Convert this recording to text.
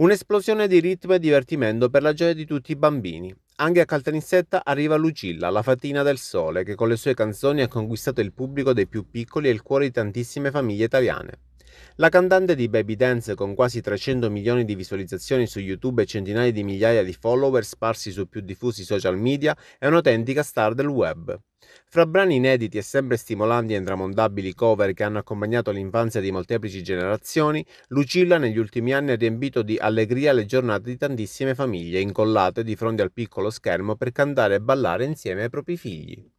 Un'esplosione di ritmo e divertimento per la gioia di tutti i bambini. Anche a Caltanissetta arriva Lucilla, la fatina del sole, che con le sue canzoni ha conquistato il pubblico dei più piccoli e il cuore di tantissime famiglie italiane. La cantante di Baby Dance, con quasi 300 milioni di visualizzazioni su YouTube e centinaia di migliaia di follower sparsi su più diffusi social media, è un'autentica star del web. Fra brani inediti e sempre stimolanti e intramontabili cover che hanno accompagnato l'infanzia di molteplici generazioni, Lucilla negli ultimi anni ha riempito di allegria le giornate di tantissime famiglie incollate di fronte al piccolo schermo per cantare e ballare insieme ai propri figli.